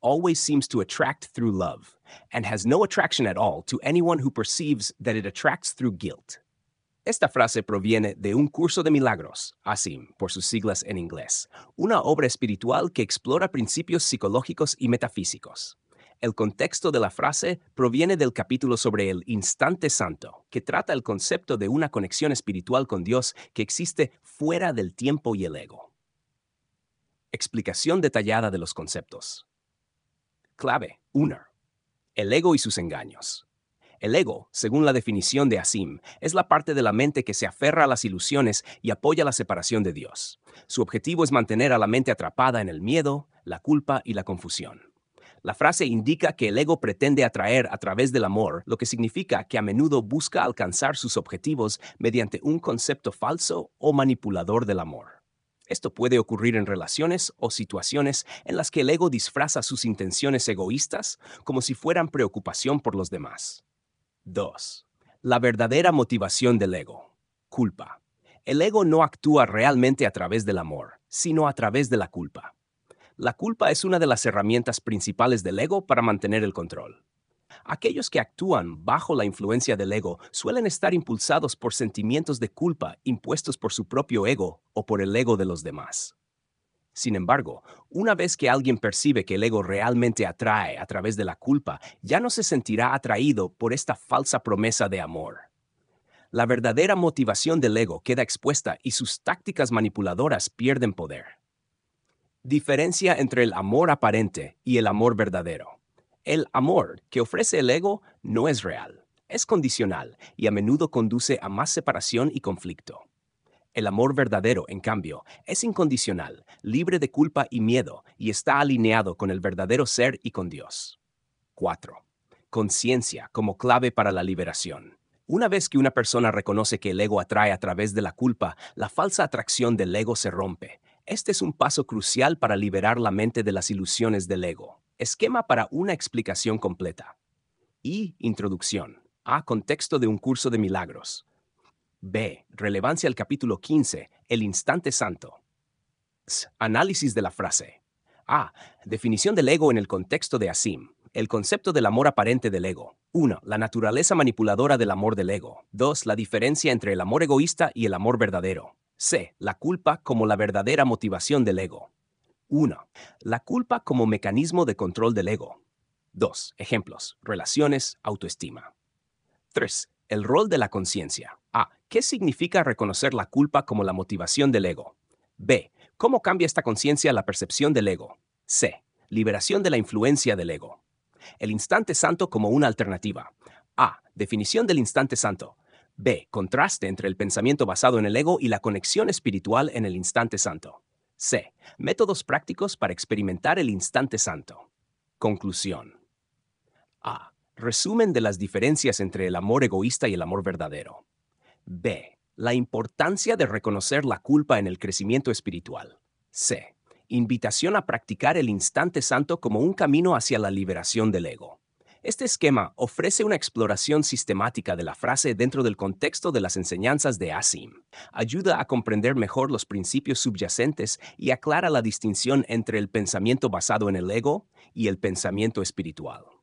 always seems to attract through love and has no attraction at all to anyone who perceives that it attracts through guilt. Esta frase proviene de Un Curso de Milagros, ASIM, por sus siglas en inglés, una obra espiritual que explora principios psicológicos y metafísicos. El contexto de la frase proviene del capítulo sobre el instante santo, que trata el concepto de una conexión espiritual con Dios que existe fuera del tiempo y el ego. Explicación detallada de los conceptos. Clave una. El ego y sus engaños. El ego, según la definición de Asim, es la parte de la mente que se aferra a las ilusiones y apoya la separación de Dios. Su objetivo es mantener a la mente atrapada en el miedo, la culpa y la confusión. La frase indica que el ego pretende atraer a través del amor, lo que significa que a menudo busca alcanzar sus objetivos mediante un concepto falso o manipulador del amor. Esto puede ocurrir en relaciones o situaciones en las que el ego disfraza sus intenciones egoístas como si fueran preocupación por los demás. 2. La verdadera motivación del ego. Culpa. El ego no actúa realmente a través del amor, sino a través de la culpa. La culpa es una de las herramientas principales del ego para mantener el control. Aquellos que actúan bajo la influencia del ego suelen estar impulsados por sentimientos de culpa impuestos por su propio ego o por el ego de los demás. Sin embargo, una vez que alguien percibe que el ego realmente atrae a través de la culpa, ya no se sentirá atraído por esta falsa promesa de amor. La verdadera motivación del ego queda expuesta y sus tácticas manipuladoras pierden poder. Diferencia entre el amor aparente y el amor verdadero. El amor que ofrece el ego no es real, es condicional y a menudo conduce a más separación y conflicto. El amor verdadero, en cambio, es incondicional, libre de culpa y miedo, y está alineado con el verdadero ser y con Dios. 4. Conciencia como clave para la liberación. Una vez que una persona reconoce que el ego atrae a través de la culpa, la falsa atracción del ego se rompe. Este es un paso crucial para liberar la mente de las ilusiones del ego. Esquema para una explicación completa. I. Introducción. A. Contexto de un curso de milagros. B. Relevancia al capítulo 15, el instante santo. Análisis de la frase. A. Definición del ego en el contexto de Asim. El concepto del amor aparente del ego. 1. La naturaleza manipuladora del amor del ego. 2. La diferencia entre el amor egoísta y el amor verdadero. C. La culpa como la verdadera motivación del ego. 1. La culpa como mecanismo de control del ego. 2. Ejemplos. Relaciones, autoestima. 3. El rol de la conciencia. A. ¿Qué significa reconocer la culpa como la motivación del ego? B. ¿Cómo cambia esta conciencia la percepción del ego? C. Liberación de la influencia del ego. El instante santo como una alternativa. A. Definición del instante santo. B. Contraste entre el pensamiento basado en el ego y la conexión espiritual en el instante santo. C. Métodos prácticos para experimentar el instante santo. Conclusión. A. Resumen de las diferencias entre el amor egoísta y el amor verdadero. B. La importancia de reconocer la culpa en el crecimiento espiritual. C. Invitación a practicar el instante santo como un camino hacia la liberación del ego. Este esquema ofrece una exploración sistemática de la frase dentro del contexto de las enseñanzas de Asim. Ayuda a comprender mejor los principios subyacentes y aclara la distinción entre el pensamiento basado en el ego y el pensamiento espiritual.